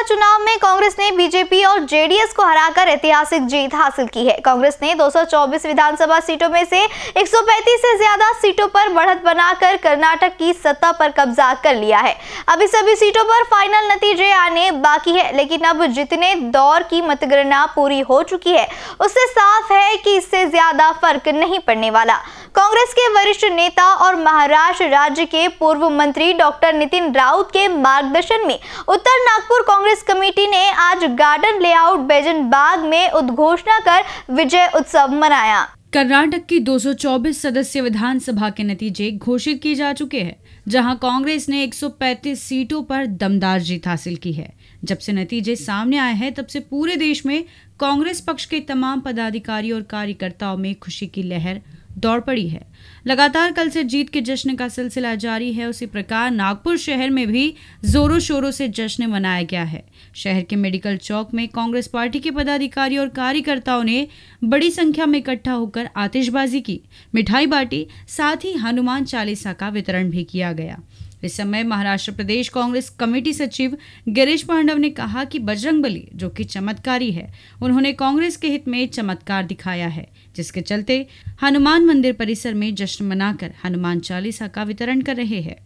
लोकसभा चुनाव में कांग्रेस ने बीजेपी और जेडीएस को हराकर ऐतिहासिक जीत हासिल की है कांग्रेस ने 224 विधानसभा सीटों में से 135 से ज्यादा सीटों पर बढ़त बनाकर कर्नाटक की सत्ता पर कब्जा कर लिया है अभी सभी सीटों पर फाइनल नतीजे आने बाकी है लेकिन अब जितने दौर की मतगणना पूरी हो चुकी है उससे साफ है की इससे ज्यादा फर्क नहीं पड़ने वाला कांग्रेस के वरिष्ठ नेता और महाराष्ट्र राज्य के पूर्व मंत्री डॉक्टर नितिन राउत के मार्गदर्शन में उत्तर नागपुर कांग्रेस कांग्रेस कमेटी ने आज गार्डन लेआउट बेजन बाग में उद्घोषणा कर विजय उत्सव मनाया कर्नाटक की 224 सदस्य विधानसभा के नतीजे घोषित किए जा चुके हैं जहां कांग्रेस ने 135 सीटों पर दमदार जीत हासिल की है जब से नतीजे सामने आए हैं तब से पूरे देश में कांग्रेस पक्ष के तमाम पदाधिकारी और कार्यकर्ताओं में खुशी की लहर दौड़ पड़ी है लगातार कल से जीत के जश्न का सिलसिला जारी है उसी प्रकार नागपुर शहर में भी जोरों शोरों से जश्न मनाया गया है शहर के मेडिकल चौक में कांग्रेस पार्टी के पदाधिकारी और कार्यकर्ताओं ने बड़ी संख्या में इकट्ठा होकर आतिशबाजी की मिठाई बांटी साथ ही हनुमान चालीसा का वितरण भी किया गया इस समय महाराष्ट्र प्रदेश कांग्रेस कमेटी सचिव गिरीश पांडव ने कहा कि बजरंग बली जो कि चमत्कारी है उन्होंने कांग्रेस के हित में चमत्कार दिखाया है जिसके चलते हनुमान हनुमान मंदिर परिसर में जश्न मनाकर हनुमान चालीसा का वितरण कर रहे हैं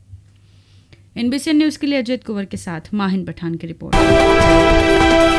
एनबीसी न्यूज के लिए अजय कुंवर के साथ माहिन पठान की रिपोर्ट